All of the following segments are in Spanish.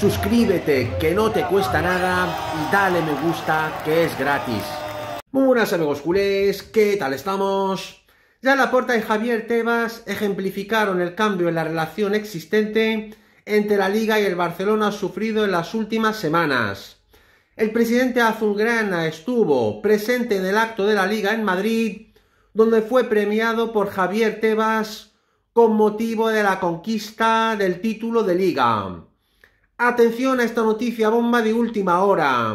suscríbete que no te cuesta nada y dale me gusta que es gratis. Muy buenas amigos culés, ¿qué tal estamos? Ya Laporta y Javier Tebas ejemplificaron el cambio en la relación existente entre la Liga y el Barcelona sufrido en las últimas semanas. El presidente azulgrana estuvo presente en el acto de la Liga en Madrid, donde fue premiado por Javier Tebas con motivo de la conquista del título de Liga. Atención a esta noticia bomba de última hora.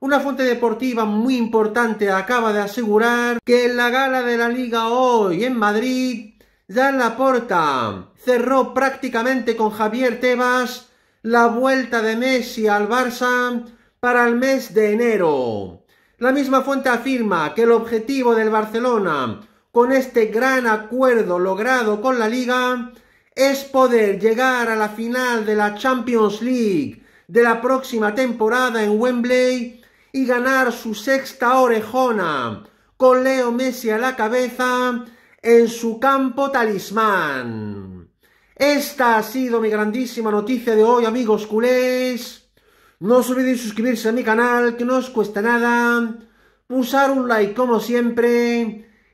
Una fuente deportiva muy importante acaba de asegurar que en la gala de la liga hoy en Madrid, la Laporta cerró prácticamente con Javier Tebas la vuelta de Messi al Barça para el mes de enero. La misma fuente afirma que el objetivo del Barcelona con este gran acuerdo logrado con la liga es poder llegar a la final de la Champions League de la próxima temporada en Wembley y ganar su sexta orejona con Leo Messi a la cabeza en su campo talismán. Esta ha sido mi grandísima noticia de hoy, amigos culés. No os olvidéis suscribirse a mi canal, que no os cuesta nada. pulsar un like como siempre